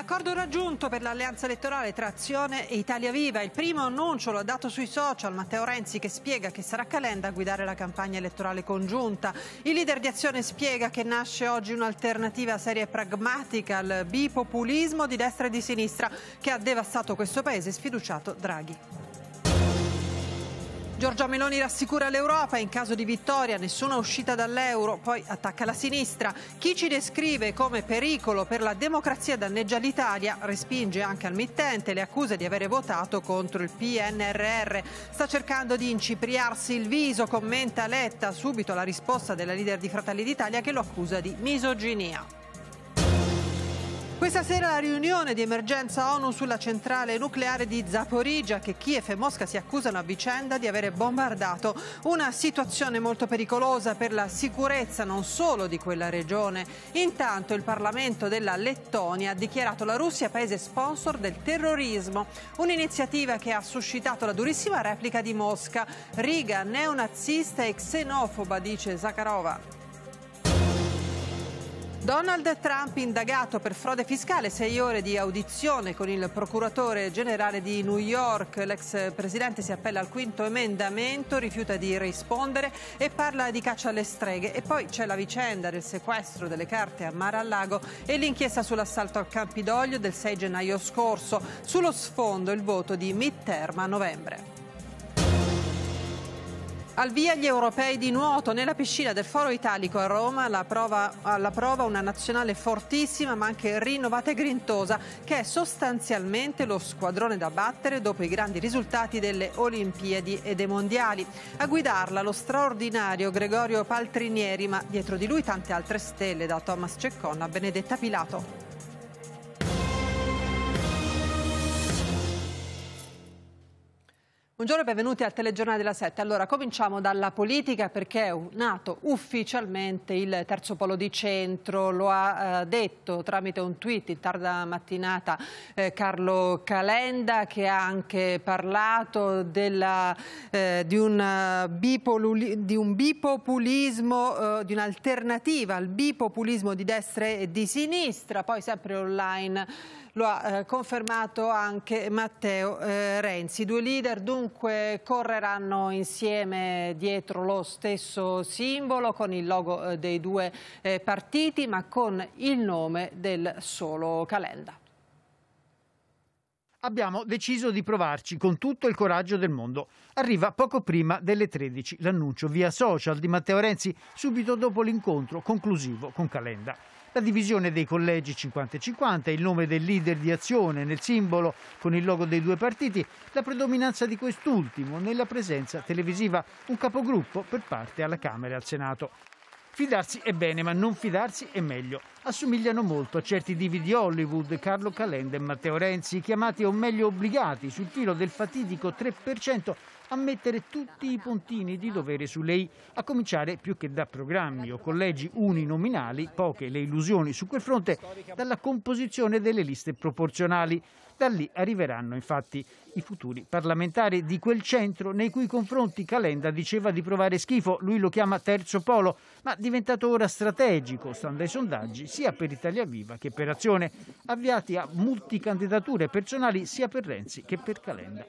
Accordo raggiunto per l'alleanza elettorale tra Azione e Italia Viva. Il primo annuncio lo ha dato sui social Matteo Renzi che spiega che sarà Calenda a guidare la campagna elettorale congiunta. Il leader di Azione spiega che nasce oggi un'alternativa seria e pragmatica al bipopulismo di destra e di sinistra che ha devastato questo paese sfiduciato Draghi. Giorgia Meloni rassicura l'Europa, in caso di vittoria nessuna uscita dall'euro, poi attacca la sinistra. Chi ci descrive come pericolo per la democrazia danneggia l'Italia respinge anche al mittente le accuse di avere votato contro il PNRR. Sta cercando di incipriarsi il viso, commenta Letta subito la risposta della leader di Fratelli d'Italia che lo accusa di misoginia. Questa sera la riunione di emergenza ONU sulla centrale nucleare di Zaporizia che Kiev e Mosca si accusano a vicenda di avere bombardato. Una situazione molto pericolosa per la sicurezza non solo di quella regione. Intanto il Parlamento della Lettonia ha dichiarato la Russia paese sponsor del terrorismo, un'iniziativa che ha suscitato la durissima replica di Mosca. Riga neonazista e xenofoba, dice Zakharova. Donald Trump indagato per frode fiscale, sei ore di audizione con il procuratore generale di New York. L'ex presidente si appella al quinto emendamento, rifiuta di rispondere e parla di caccia alle streghe. E poi c'è la vicenda del sequestro delle carte a Mar-a-Lago e l'inchiesta sull'assalto al Campidoglio del 6 gennaio scorso. Sullo sfondo il voto di midterm a novembre. Al via gli europei di nuoto nella piscina del Foro Italico a Roma, alla prova, alla prova una nazionale fortissima ma anche rinnovata e grintosa che è sostanzialmente lo squadrone da battere dopo i grandi risultati delle Olimpiadi e dei Mondiali. A guidarla lo straordinario Gregorio Paltrinieri ma dietro di lui tante altre stelle da Thomas Ceccon a Benedetta Pilato. Buongiorno e benvenuti al telegiornale della 7. Allora, cominciamo dalla politica perché è nato ufficialmente il terzo polo di centro, lo ha eh, detto tramite un tweet in tarda mattinata eh, Carlo Calenda che ha anche parlato della, eh, di, un eh, di, un bipopulismo, eh, di un'alternativa al bipopulismo di destra e di sinistra, poi sempre online lo ha eh, confermato anche Matteo Renzi. Due leader dunque dunque correranno insieme dietro lo stesso simbolo con il logo eh, dei due eh, partiti ma con il nome del solo Calenda. Abbiamo deciso di provarci con tutto il coraggio del mondo. Arriva poco prima delle 13 l'annuncio via social di Matteo Renzi subito dopo l'incontro conclusivo con Calenda. La divisione dei collegi 50-50, il nome del leader di azione nel simbolo con il logo dei due partiti, la predominanza di quest'ultimo nella presenza televisiva, un capogruppo per parte alla Camera e al Senato. Fidarsi è bene, ma non fidarsi è meglio. Assomigliano molto a certi divi di Hollywood, Carlo Calenda e Matteo Renzi, chiamati o meglio obbligati sul filo del fatidico 3% a mettere tutti i puntini di dovere su lei, a cominciare più che da programmi o collegi uninominali, poche le illusioni su quel fronte, dalla composizione delle liste proporzionali. Da lì arriveranno infatti i futuri parlamentari di quel centro nei cui confronti Calenda diceva di provare schifo, lui lo chiama terzo polo, ma diventato ora strategico, stando ai sondaggi, sia per Italia Viva che per Azione, avviati a multicandidature personali sia per Renzi che per Calenda.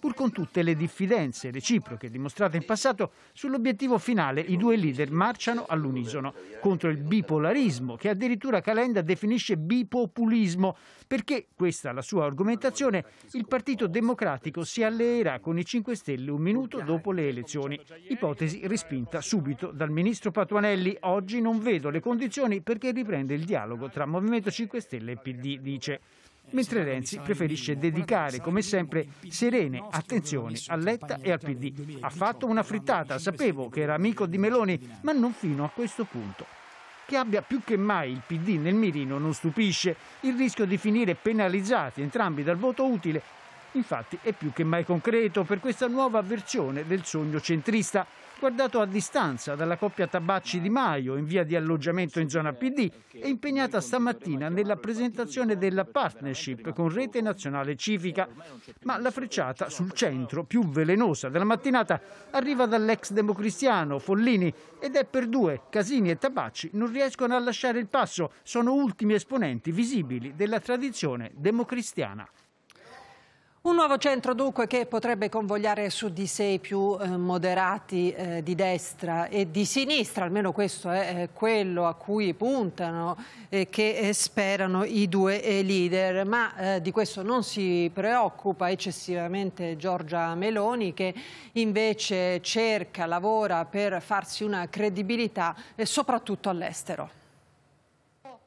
Pur con tutte le diffidenze reciproche dimostrate in passato, sull'obiettivo finale i due leader marciano all'unisono contro il bipolarismo che addirittura Calenda definisce bipopulismo, perché questa la sua sua argomentazione, il Partito Democratico si alleerà con i 5 Stelle un minuto dopo le elezioni. Ipotesi respinta subito dal ministro Patuanelli. Oggi non vedo le condizioni perché riprende il dialogo tra Movimento 5 Stelle e PD, dice mentre Renzi preferisce dedicare, come sempre, serene attenzioni a Letta e al PD. Ha fatto una frittata, sapevo che era amico di Meloni, ma non fino a questo punto che abbia più che mai il PD nel mirino non stupisce. Il rischio di finire penalizzati entrambi dal voto utile infatti è più che mai concreto per questa nuova versione del sogno centrista guardato a distanza dalla coppia Tabacci Di Maio in via di alloggiamento in zona PD e impegnata stamattina nella presentazione della partnership con Rete Nazionale Civica. Ma la frecciata sul centro più velenosa della mattinata arriva dall'ex democristiano Follini ed è per due, Casini e Tabacci non riescono a lasciare il passo, sono ultimi esponenti visibili della tradizione democristiana. Un nuovo centro dunque che potrebbe convogliare su di sé i più eh, moderati eh, di destra e di sinistra, almeno questo è quello a cui puntano e eh, che eh, sperano i due eh, leader, ma di questo non si preoccupa eccessivamente Giorgia Meloni che invece cerca, lavora per farsi una credibilità soprattutto all'estero. Oh,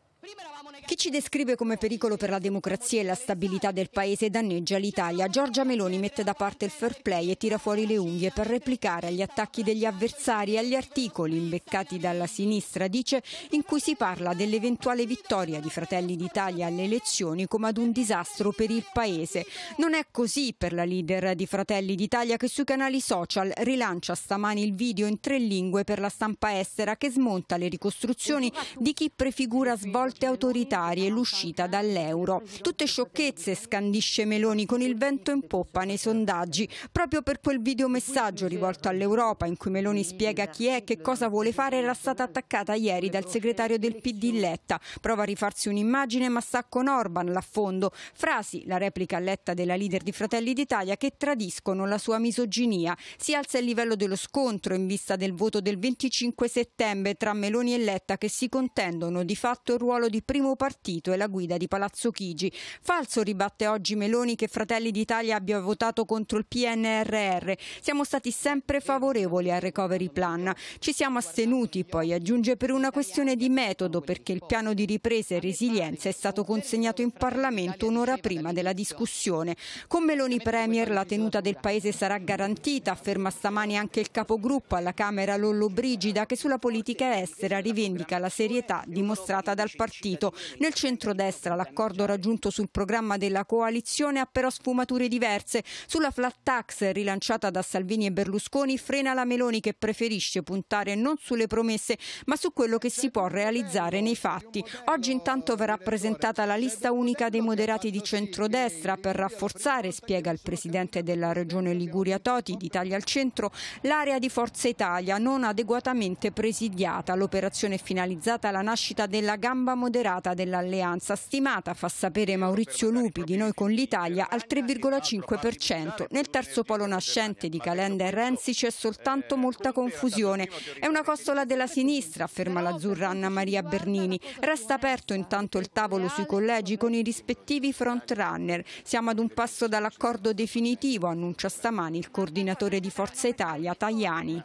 chi ci descrive come pericolo per la democrazia e la stabilità del paese danneggia l'Italia. Giorgia Meloni mette da parte il fair play e tira fuori le unghie per replicare agli attacchi degli avversari e agli articoli imbeccati dalla sinistra, dice, in cui si parla dell'eventuale vittoria di Fratelli d'Italia alle elezioni come ad un disastro per il paese. Non è così per la leader di Fratelli d'Italia che sui canali social rilancia stamani il video in tre lingue per la stampa estera che smonta le ricostruzioni di chi prefigura svolte autoritarie autoritarie l'uscita dall'euro. Tutte sciocchezze, scandisce Meloni con il vento in poppa nei sondaggi, proprio per quel videomessaggio rivolto all'Europa in cui Meloni spiega chi è e che cosa vuole fare era stata attaccata ieri dal segretario del PD Letta. Prova a rifarsi un'immagine ma sta con Orban l'affondo. Frasi, la replica letta della leader di Fratelli d'Italia, che tradiscono la sua misoginia. Si alza il livello dello scontro in vista del voto del 25 settembre tra Meloni e Letta che si contendono di fatto il ruolo di primo nuovo partito e la guida di Palazzo Chigi. Falso ribatte oggi Meloni che Fratelli d'Italia abbia votato contro il PNRR. Siamo stati sempre favorevoli al recovery plan. Ci siamo astenuti, poi aggiunge per una questione di metodo, perché il piano di ripresa e resilienza è stato consegnato in Parlamento un'ora prima della discussione. Con Meloni Premier la tenuta del Paese sarà garantita, afferma stamani anche il capogruppo alla Camera Lollobrigida che sulla politica estera rivendica la serietà dimostrata dal partito. Nel centrodestra l'accordo raggiunto sul programma della coalizione ha però sfumature diverse. Sulla flat tax rilanciata da Salvini e Berlusconi frena la Meloni che preferisce puntare non sulle promesse ma su quello che si può realizzare nei fatti. Oggi intanto verrà presentata la lista unica dei moderati di centrodestra per rafforzare, spiega il presidente della regione Liguria Toti d'Italia al centro, l'area di Forza Italia non adeguatamente presidiata. L'operazione è finalizzata alla nascita della gamba moderata durata dell'alleanza stimata, fa sapere Maurizio Lupi, di Noi con l'Italia, al 3,5%. Nel terzo polo nascente di Calenda e Renzi c'è soltanto molta confusione. È una costola della sinistra, afferma l'azzurra Anna Maria Bernini. Resta aperto intanto il tavolo sui collegi con i rispettivi frontrunner. Siamo ad un passo dall'accordo definitivo, annuncia stamani il coordinatore di Forza Italia, Tajani.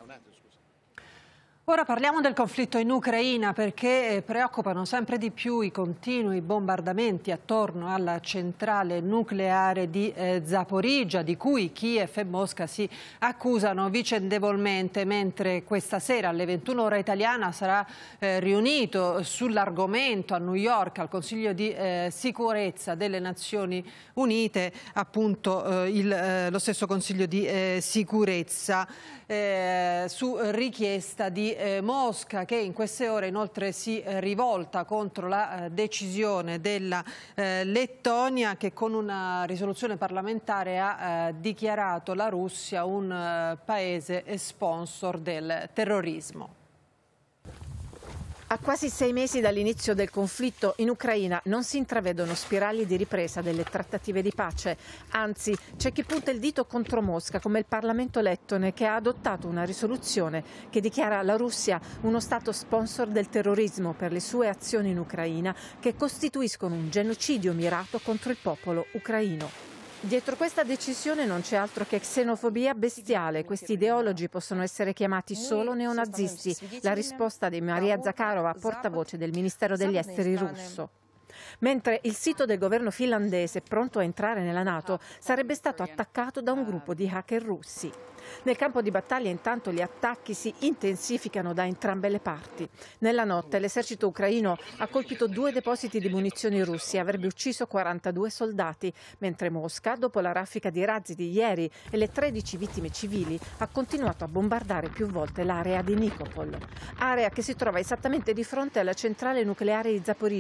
Ora parliamo del conflitto in Ucraina perché eh, preoccupano sempre di più i continui bombardamenti attorno alla centrale nucleare di eh, di cui Kiev e Mosca si accusano vicendevolmente, mentre questa sera alle 21 ore italiana sarà eh, riunito sull'argomento a New York al Consiglio di eh, sicurezza delle Nazioni Unite, appunto il, lo stesso Consiglio di sicurezza su richiesta di eh, Mosca che in queste ore inoltre si eh, rivolta contro la eh, decisione della eh, Lettonia che con una risoluzione parlamentare ha eh, dichiarato la Russia un eh, paese sponsor del terrorismo. A quasi sei mesi dall'inizio del conflitto in Ucraina non si intravedono spirali di ripresa delle trattative di pace, anzi c'è chi punta il dito contro Mosca come il Parlamento lettone che ha adottato una risoluzione che dichiara la Russia uno Stato sponsor del terrorismo per le sue azioni in Ucraina che costituiscono un genocidio mirato contro il popolo ucraino. Dietro questa decisione non c'è altro che xenofobia bestiale. Questi ideologi possono essere chiamati solo neonazisti. La risposta di Maria Zakharova, portavoce del Ministero degli Esteri russo. Mentre il sito del governo finlandese, pronto a entrare nella Nato, sarebbe stato attaccato da un gruppo di hacker russi. Nel campo di battaglia intanto gli attacchi si intensificano da entrambe le parti. Nella notte l'esercito ucraino ha colpito due depositi di munizioni russi e avrebbe ucciso 42 soldati, mentre Mosca, dopo la raffica di razzi di ieri e le 13 vittime civili, ha continuato a bombardare più volte l'area di Nikopol, area che si trova esattamente di fronte alla centrale nucleare di Zaporizia,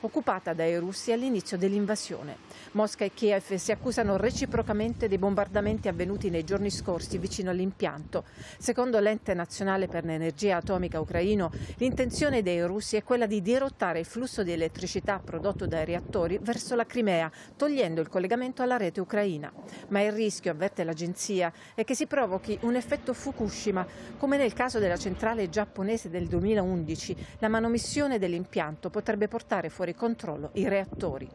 occupata dai russi all'inizio dell'invasione. Mosca e Kiev si accusano reciprocamente dei bombardamenti avvenuti nei giorni scorsi vicino vicino all'impianto. Secondo l'ente nazionale per l'energia atomica ucraino, l'intenzione dei russi è quella di dirottare il flusso di elettricità prodotto dai reattori verso la Crimea, togliendo il collegamento alla rete ucraina. Ma il rischio, avverte l'agenzia, è che si provochi un effetto Fukushima, come nel caso della centrale giapponese del 2011, la manomissione dell'impianto potrebbe portare fuori controllo i reattori.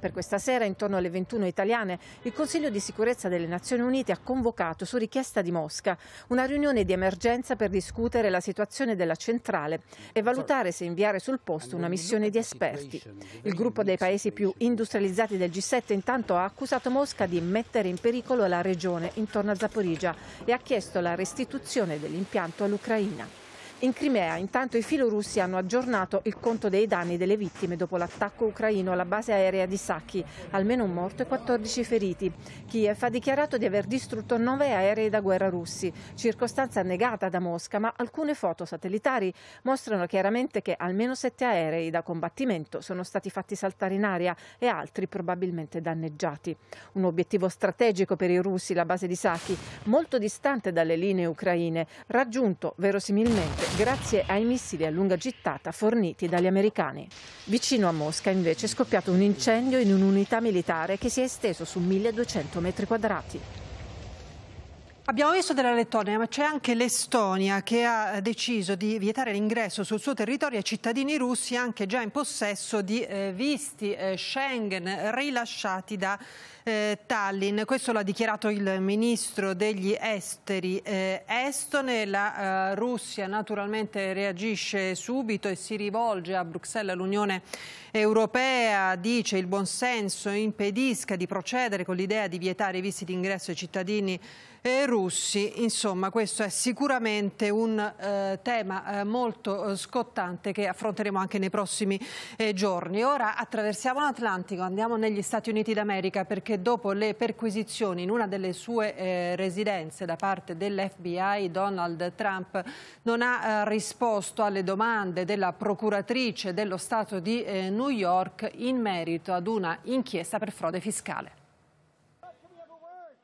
Per questa sera, intorno alle 21 italiane, il Consiglio di sicurezza delle Nazioni Unite ha convocato su richiesta di Mosca, una riunione di emergenza per discutere la situazione della centrale e valutare se inviare sul posto una missione di esperti. Il gruppo dei paesi più industrializzati del G7 intanto ha accusato Mosca di mettere in pericolo la regione intorno a Zaporizia e ha chiesto la restituzione dell'impianto all'Ucraina. In Crimea intanto i filorussi hanno aggiornato il conto dei danni delle vittime dopo l'attacco ucraino alla base aerea di Sacchi, almeno un morto e 14 feriti. Kiev ha dichiarato di aver distrutto nove aerei da guerra russi, circostanza negata da Mosca, ma alcune foto satellitari mostrano chiaramente che almeno sette aerei da combattimento sono stati fatti saltare in aria e altri probabilmente danneggiati. Un obiettivo strategico per i russi, la base di Sacchi, molto distante dalle linee ucraine, raggiunto verosimilmente grazie ai missili a lunga gittata forniti dagli americani. Vicino a Mosca invece è scoppiato un incendio in un'unità militare che si è esteso su 1200 metri quadrati. Abbiamo visto della Lettonia, ma c'è anche l'Estonia che ha deciso di vietare l'ingresso sul suo territorio ai cittadini russi anche già in possesso di eh, visti eh, Schengen rilasciati da eh, Tallinn. Questo l'ha dichiarato il ministro degli esteri eh, estone. La eh, Russia naturalmente reagisce subito e si rivolge a Bruxelles, all'Unione Europea. Dice il buonsenso impedisca di procedere con l'idea di vietare i visti d'ingresso ai cittadini eh, russi. Insomma, questo è sicuramente un eh, tema eh, molto eh, scottante che affronteremo anche nei prossimi eh, giorni. Ora attraversiamo l'Atlantico, andiamo negli Stati Uniti d'America perché che dopo le perquisizioni in una delle sue eh, residenze da parte dell'FBI, Donald Trump non ha eh, risposto alle domande della procuratrice dello Stato di eh, New York in merito ad una inchiesta per frode fiscale.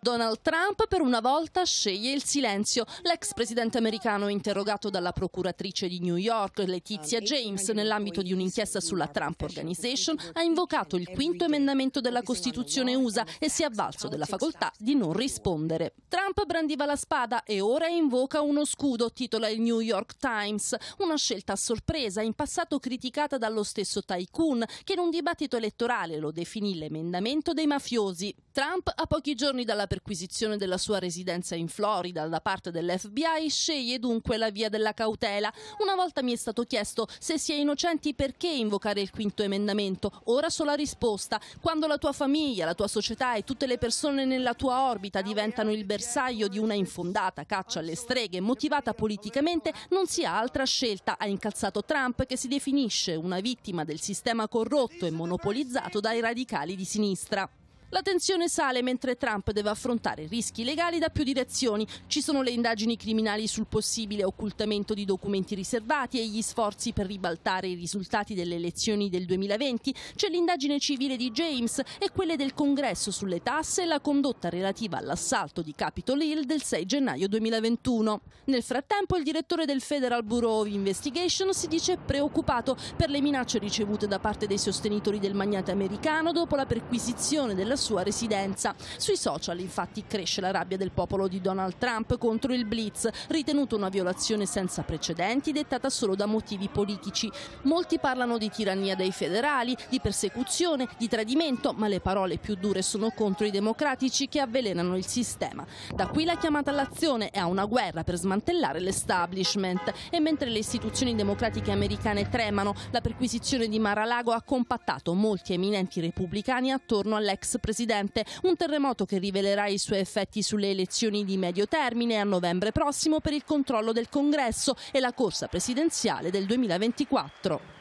Donald Trump per una volta sceglie il silenzio. L'ex presidente americano interrogato dalla procuratrice di New York, Letizia James, nell'ambito di un'inchiesta sulla Trump Organization, ha invocato il quinto emendamento della Costituzione USA e si è avvalso della facoltà di non rispondere. Trump brandiva la spada e ora invoca uno scudo, titola il New York Times, una scelta a sorpresa, in passato criticata dallo stesso tycoon, che in un dibattito elettorale lo definì l'emendamento dei mafiosi. Trump, a pochi giorni dalla presidenza, perquisizione della sua residenza in Florida da parte dell'FBI, sceglie dunque la via della cautela. Una volta mi è stato chiesto se si è innocenti perché invocare il quinto emendamento. Ora so la risposta. Quando la tua famiglia, la tua società e tutte le persone nella tua orbita diventano il bersaglio di una infondata caccia alle streghe motivata politicamente, non si ha altra scelta. Ha incalzato Trump che si definisce una vittima del sistema corrotto e monopolizzato dai radicali di sinistra. La tensione sale mentre Trump deve affrontare rischi legali da più direzioni. Ci sono le indagini criminali sul possibile occultamento di documenti riservati e gli sforzi per ribaltare i risultati delle elezioni del 2020. C'è l'indagine civile di James e quelle del Congresso sulle tasse e la condotta relativa all'assalto di Capitol Hill del 6 gennaio 2021. Nel frattempo il direttore del Federal Bureau of Investigation si dice preoccupato per le minacce ricevute da parte dei sostenitori del magnate americano dopo la perquisizione della sua residenza. Sui social infatti cresce la rabbia del popolo di Donald Trump contro il Blitz, ritenuto una violazione senza precedenti dettata solo da motivi politici. Molti parlano di tirannia dei federali, di persecuzione, di tradimento, ma le parole più dure sono contro i democratici che avvelenano il sistema. Da qui la chiamata all'azione è a una guerra per smantellare l'establishment e mentre le istituzioni democratiche americane tremano, la perquisizione di Mar-a-Lago ha compattato molti eminenti repubblicani attorno all'ex presidente Presidente, un terremoto che rivelerà i suoi effetti sulle elezioni di medio termine a novembre prossimo per il controllo del Congresso e la corsa presidenziale del 2024.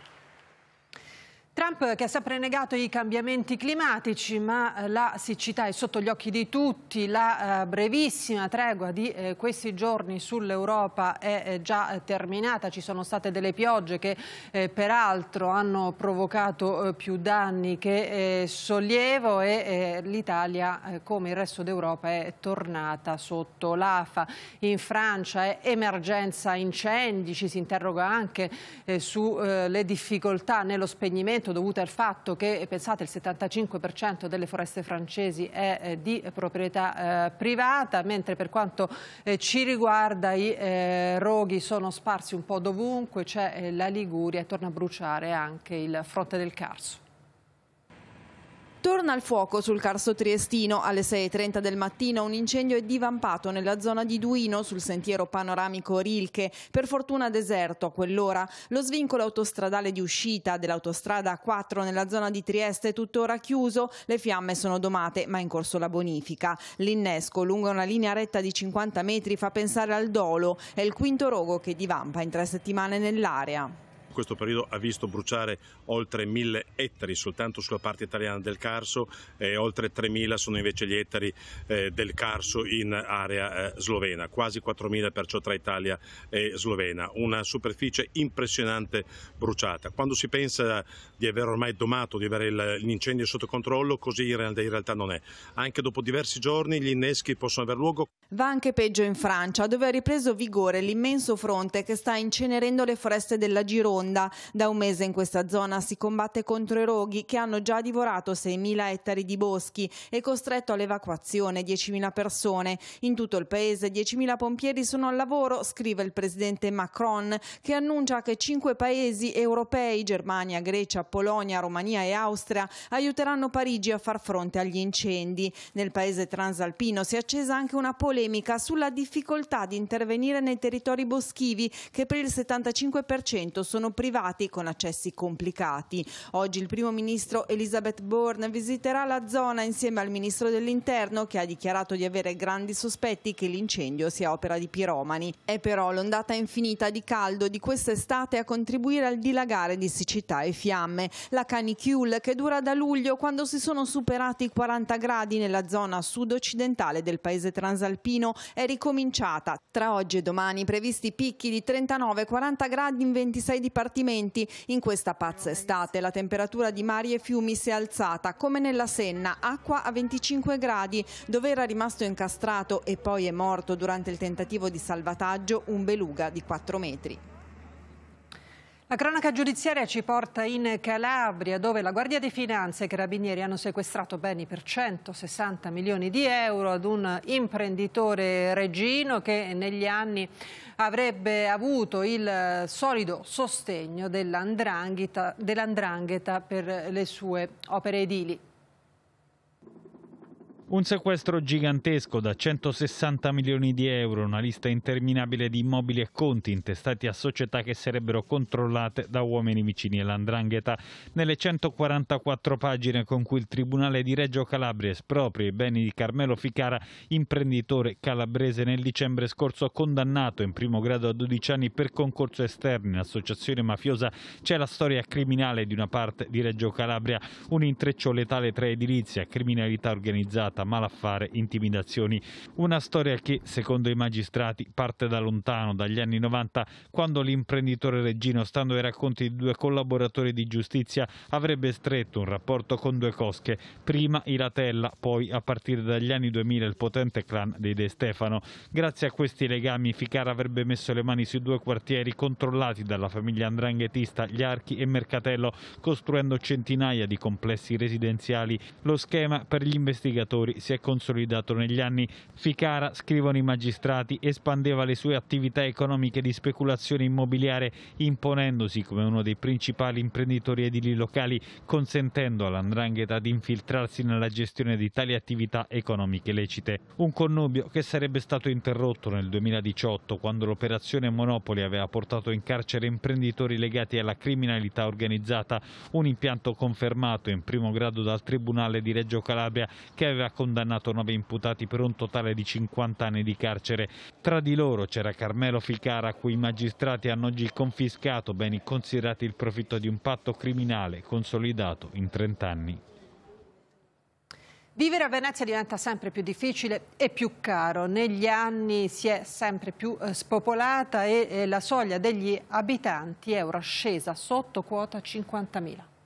Trump che ha sempre negato i cambiamenti climatici, ma eh, la siccità è sotto gli occhi di tutti, la eh, brevissima tregua di eh, questi giorni sull'Europa è già terminata, ci sono state delle piogge che peraltro hanno provocato più danni che sollievo e l'Italia come il resto d'Europa è tornata sotto l'AFA. In Francia è emergenza incendi, ci si interroga anche sulle difficoltà nello spegnimento aumento dovuto al fatto che, eh, pensate, il 75% delle foreste francesi è eh, di proprietà eh, privata, mentre per quanto eh, ci riguarda i eh, roghi sono sparsi un po' dovunque, c'è eh, la Liguria e torna a bruciare anche il fronte del Carso. Torna al fuoco sul Carso Triestino. Alle 6.30 del mattino un incendio è divampato nella zona di Duino sul sentiero panoramico Rilche. Per fortuna deserto a quell'ora. Lo svincolo autostradale di uscita dell'autostrada a 4 nella zona di Trieste è tuttora chiuso. Le fiamme sono domate ma è in corso la bonifica. L'innesco lungo una linea retta di 50 metri fa pensare al dolo. È il quinto rogo che divampa in tre settimane nell'area questo periodo ha visto bruciare oltre 1000 ettari soltanto sulla parte italiana del Carso e oltre 3000 sono invece gli ettari eh, del Carso in area eh, slovena, quasi 4000 perciò tra Italia e Slovena, una superficie impressionante bruciata. Quando si pensa di aver ormai domato, di avere l'incendio sotto controllo, così in realtà non è. Anche dopo diversi giorni gli inneschi possono aver luogo. Va anche peggio in Francia, dove ha ripreso vigore l'immenso fronte che sta incenerendo le foreste della Girona fonda. Da un mese in questa zona si combatte contro i roghi che hanno già divorato 6.000 ettari di boschi e costretto all'evacuazione 10.000 persone. In tutto il paese 10.000 pompieri sono al lavoro, scrive il presidente Macron, che annuncia che cinque paesi europei, Germania, Grecia, Polonia, Romania e Austria, aiuteranno Parigi a far fronte agli incendi. Nel paese transalpino si è accesa anche una polemica sulla difficoltà di intervenire nei territori boschivi che per il 75% sono privati con accessi complicati. Oggi il primo ministro Elisabeth Bourne visiterà la zona insieme al ministro dell'interno che ha dichiarato di avere grandi sospetti che l'incendio sia opera di piromani. È però l'ondata infinita di caldo di quest'estate a contribuire al dilagare di siccità e fiamme. La canicule che dura da luglio quando si sono superati i 40 gradi nella zona sud-occidentale del paese transalpino è ricominciata. Tra oggi e domani previsti picchi di 39-40 gradi in 26 dipartimenti spartimenti in questa pazza estate. La temperatura di mari e fiumi si è alzata, come nella Senna, acqua a 25 gradi, dove era rimasto incastrato e poi è morto durante il tentativo di salvataggio un beluga di 4 metri. La cronaca giudiziaria ci porta in Calabria, dove la Guardia di Finanza e i Carabinieri hanno sequestrato beni per 160 milioni di euro ad un imprenditore regino che negli anni avrebbe avuto il solido sostegno dell'andrangheta dell per le sue opere edili. Un sequestro gigantesco da 160 milioni di euro, una lista interminabile di immobili e conti intestati a società che sarebbero controllate da uomini vicini all'andrangheta. Nelle 144 pagine con cui il Tribunale di Reggio Calabria espropria i beni di Carmelo Ficara, imprenditore calabrese nel dicembre scorso condannato in primo grado a 12 anni per concorso esterno in associazione mafiosa, c'è la storia criminale di una parte di Reggio Calabria, un intreccio letale tra edilizia, criminalità organizzata tentata malaffare, intimidazioni. Una storia che, secondo i magistrati, parte da lontano, dagli anni 90, quando l'imprenditore Reggino, stando ai racconti di due collaboratori di giustizia, avrebbe stretto un rapporto con due cosche, prima i Ratella, poi a partire dagli anni 2000 il potente clan dei De Stefano. Grazie a questi legami Ficar avrebbe messo le mani sui due quartieri controllati dalla famiglia andranghetista, gli Archi e Mercatello, costruendo centinaia di complessi residenziali. Lo schema per gli investigatori lavoratori si è consolidato negli anni. Ficara, scrivono i magistrati, espandeva le sue attività economiche di speculazione immobiliare imponendosi come uno dei principali imprenditori edili locali, consentendo all'andrangheta di infiltrarsi nella gestione di tali attività economiche lecite. Un connubio che sarebbe stato interrotto nel 2018 quando l'operazione Monopoli aveva portato in carcere imprenditori legati alla criminalità organizzata, un impianto confermato in primo grado dal Tribunale di Reggio Calabria che aveva condannato nove imputati per un totale di 50 anni di carcere. Tra di loro c'era Carmelo Ficara, a cui i magistrati hanno oggi confiscato beni considerati il profitto di un patto criminale consolidato in 30 anni. Vivere a Venezia diventa sempre più difficile e più caro. Negli anni si è sempre più eh, spopolata e eh, la soglia degli abitanti è ora scesa sotto quota 50.000.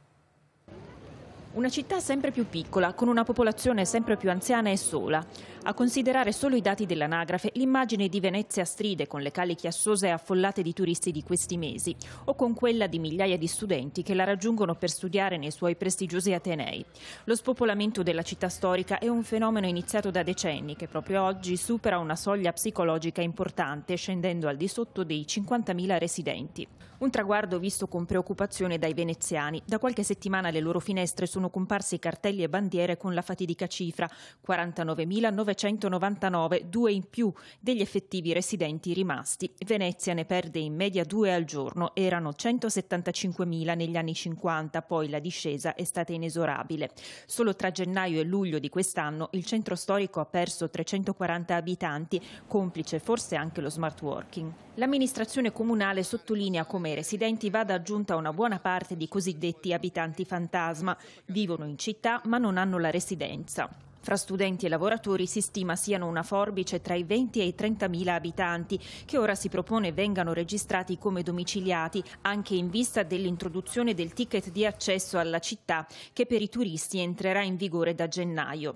Una città sempre più piccola, con una popolazione sempre più anziana e sola. A considerare solo i dati dell'anagrafe, l'immagine di Venezia stride con le cali chiassose e affollate di turisti di questi mesi, o con quella di migliaia di studenti che la raggiungono per studiare nei suoi prestigiosi atenei. Lo spopolamento della città storica è un fenomeno iniziato da decenni che proprio oggi supera una soglia psicologica importante, scendendo al di sotto dei 50.000 residenti. Un traguardo visto con preoccupazione dai veneziani. Da qualche settimana alle loro finestre sono comparsi cartelli e bandiere con la fatidica cifra 49.900 999, due in più degli effettivi residenti rimasti. Venezia ne perde in media due al giorno, erano 175.000 negli anni 50, poi la discesa è stata inesorabile. Solo tra gennaio e luglio di quest'anno il centro storico ha perso 340 abitanti, complice forse anche lo smart working. L'amministrazione comunale sottolinea come ai residenti vada aggiunta una buona parte di cosiddetti abitanti fantasma, vivono in città ma non hanno la residenza. Fra studenti e lavoratori si stima siano una forbice tra i 20 e i 30 mila abitanti, che ora si propone vengano registrati come domiciliati, anche in vista dell'introduzione del ticket di accesso alla città, che per i turisti entrerà in vigore da gennaio.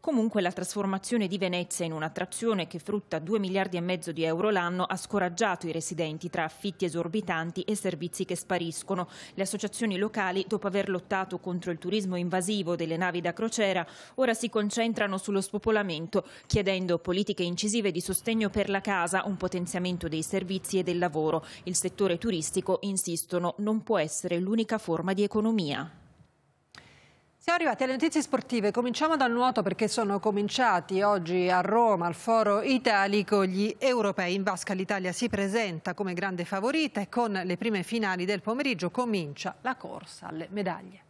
Comunque la trasformazione di Venezia in un'attrazione che frutta 2 miliardi e mezzo di euro l'anno ha scoraggiato i residenti tra affitti esorbitanti e servizi che spariscono. Le associazioni locali, dopo aver lottato contro il turismo invasivo delle navi da crociera, ora si concentrano sullo spopolamento, chiedendo politiche incisive di sostegno per la casa, un potenziamento dei servizi e del lavoro. Il settore turistico, insistono, non può essere l'unica forma di economia. Siamo arrivati alle notizie sportive, cominciamo dal nuoto perché sono cominciati oggi a Roma al Foro Italico gli europei. In vasca l'Italia si presenta come grande favorita e con le prime finali del pomeriggio comincia la corsa alle medaglie.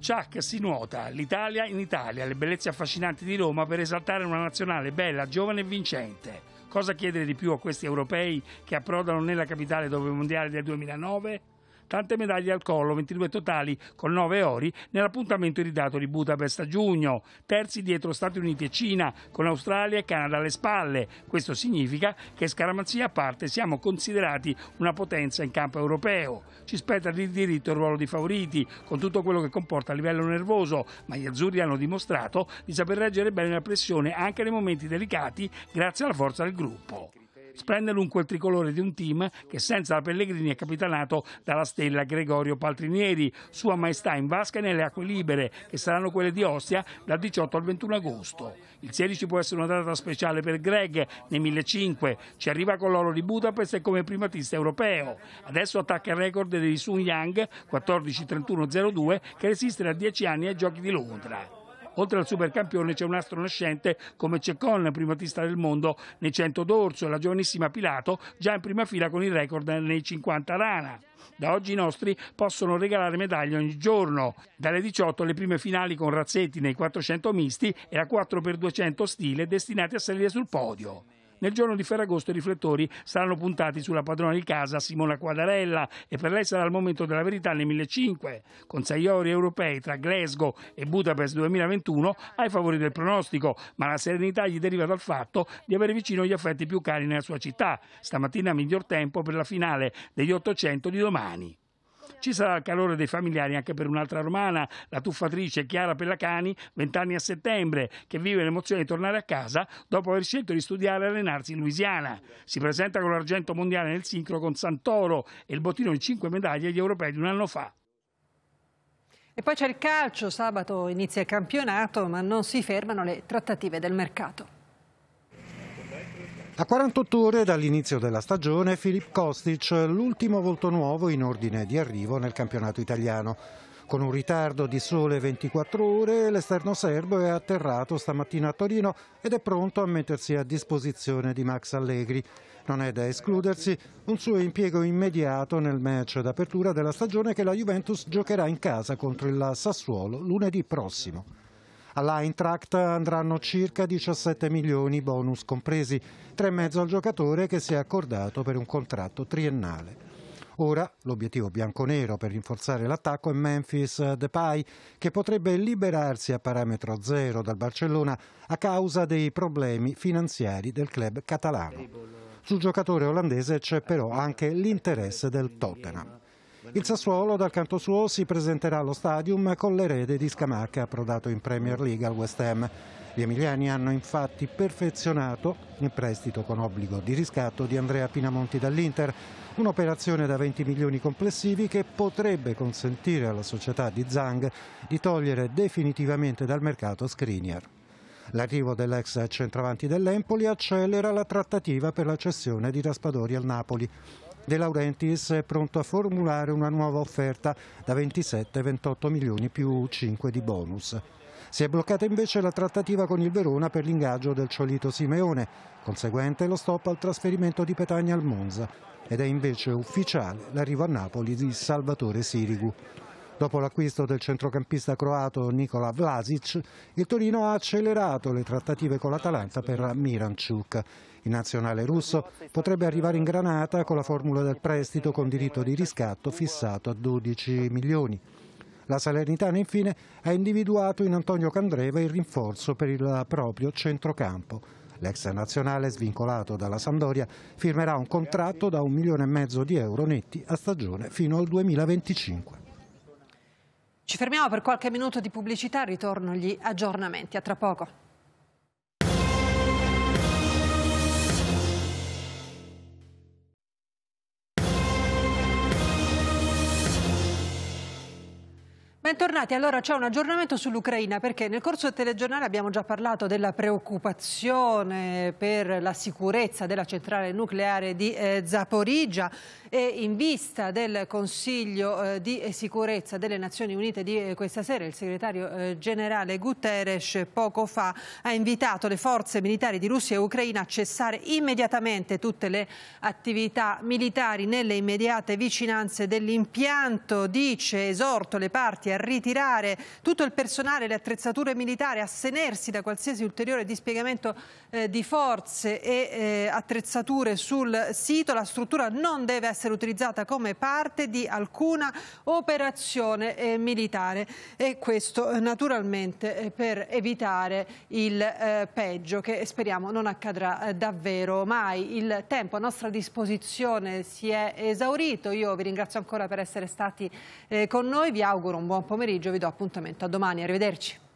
Ciac si nuota, l'Italia in Italia, le bellezze affascinanti di Roma per esaltare una nazionale bella, giovane e vincente. Cosa chiedere di più a questi europei che approdano nella capitale dopo i mondiali del 2009? tante medaglie al collo, 22 totali con 9 ori, nell'appuntamento ridato di Budapest a giugno, terzi dietro Stati Uniti e Cina, con Australia e Canada alle spalle. Questo significa che scaramazia a parte siamo considerati una potenza in campo europeo. Ci spetta di diritto il ruolo di favoriti, con tutto quello che comporta a livello nervoso, ma gli azzurri hanno dimostrato di saper reggere bene la pressione anche nei momenti delicati grazie alla forza del gruppo. Sprende dunque il tricolore di un team che senza la Pellegrini è capitanato dalla stella Gregorio Paltrinieri, sua maestà in vasca e nelle acque libere, che saranno quelle di Ostia dal 18 al 21 agosto. Il 16 può essere una data speciale per Greg, nei 1005 ci arriva con l'oro di Budapest e come primatista europeo. Adesso attacca il record dei Sun Yang 14-31-02 che resiste da 10 anni ai giochi di Londra. Oltre al supercampione c'è un astro nascente come Ceccon, primatista del mondo nei 100 d'orso e la giovanissima Pilato già in prima fila con il record nei 50 rana. Da oggi i nostri possono regalare medaglie ogni giorno. Dalle 18 le prime finali con Razzetti nei 400 misti e la 4x200 stile destinati a salire sul podio. Nel giorno di Ferragosto i riflettori saranno puntati sulla padrona di casa Simona Quadarella e per lei sarà il momento della verità nel 1005. Con ori europei tra Glasgow e Budapest 2021 ai favori del pronostico, ma la serenità gli deriva dal fatto di avere vicino gli affetti più cari nella sua città. Stamattina miglior tempo per la finale degli 800 di domani. Ci sarà il calore dei familiari anche per un'altra romana, la tuffatrice Chiara Pellacani, 20 anni a settembre, che vive l'emozione di tornare a casa dopo aver scelto di studiare e allenarsi in Louisiana. Si presenta con l'argento mondiale nel sincro con Santoro e il bottino di 5 medaglie agli europei di un anno fa. E poi c'è il calcio, sabato inizia il campionato, ma non si fermano le trattative del mercato. A 48 ore dall'inizio della stagione, Filip Kostic, l'ultimo volto nuovo in ordine di arrivo nel campionato italiano. Con un ritardo di sole 24 ore, l'esterno serbo è atterrato stamattina a Torino ed è pronto a mettersi a disposizione di Max Allegri. Non è da escludersi un suo impiego immediato nel match d'apertura della stagione che la Juventus giocherà in casa contro il Sassuolo lunedì prossimo. All'Eintracht andranno circa 17 milioni bonus compresi, 3,5 al giocatore che si è accordato per un contratto triennale. Ora l'obiettivo bianconero per rinforzare l'attacco è Memphis Depay, che potrebbe liberarsi a parametro zero dal Barcellona a causa dei problemi finanziari del club catalano. Sul giocatore olandese c'è però anche l'interesse del Tottenham. Il Sassuolo dal canto suo si presenterà allo stadium con l'erede di Scamacca approdato in Premier League al West Ham. Gli emiliani hanno infatti perfezionato il prestito con obbligo di riscatto di Andrea Pinamonti dall'Inter, un'operazione da 20 milioni complessivi che potrebbe consentire alla società di Zhang di togliere definitivamente dal mercato Skriniar. L'arrivo dell'ex centravanti dell'Empoli accelera la trattativa per la cessione di Raspadori al Napoli. De Laurentiis è pronto a formulare una nuova offerta da 27-28 milioni più 5 di bonus. Si è bloccata invece la trattativa con il Verona per l'ingaggio del Ciolito Simeone, conseguente lo stop al trasferimento di Petagna al Monza ed è invece ufficiale l'arrivo a Napoli di Salvatore Sirigu. Dopo l'acquisto del centrocampista croato Nikola Vlasic, il Torino ha accelerato le trattative con l'Atalanta per Miranchuk. Il nazionale russo potrebbe arrivare in Granata con la formula del prestito con diritto di riscatto fissato a 12 milioni. La Salernitana infine ha individuato in Antonio Candreva il rinforzo per il proprio centrocampo. L'ex nazionale, svincolato dalla Sampdoria firmerà un contratto da un milione e mezzo di euro netti a stagione fino al 2025. Ci fermiamo per qualche minuto di pubblicità, ritorno agli aggiornamenti. A tra poco. Bentornati, allora c'è un aggiornamento sull'Ucraina perché nel corso del telegiornale abbiamo già parlato della preoccupazione per la sicurezza della centrale nucleare di eh, Zaporizia e in vista del Consiglio eh, di sicurezza delle Nazioni Unite di eh, questa sera il segretario eh, generale Guterres poco fa ha invitato le forze militari di Russia e Ucraina a cessare immediatamente tutte le attività militari nelle immediate vicinanze dell'impianto, dice, esorto le parti a ritirare tutto il personale, le attrezzature militari, assenersi da qualsiasi ulteriore dispiegamento eh, di forze e eh, attrezzature sul sito. La struttura non deve essere utilizzata come parte di alcuna operazione eh, militare e questo eh, naturalmente eh, per evitare il eh, peggio che speriamo non accadrà davvero mai. Il tempo a nostra disposizione si è esaurito. Io vi ringrazio ancora per essere stati con noi. Vi auguro un buon pomeriggio vi do appuntamento a domani, arrivederci.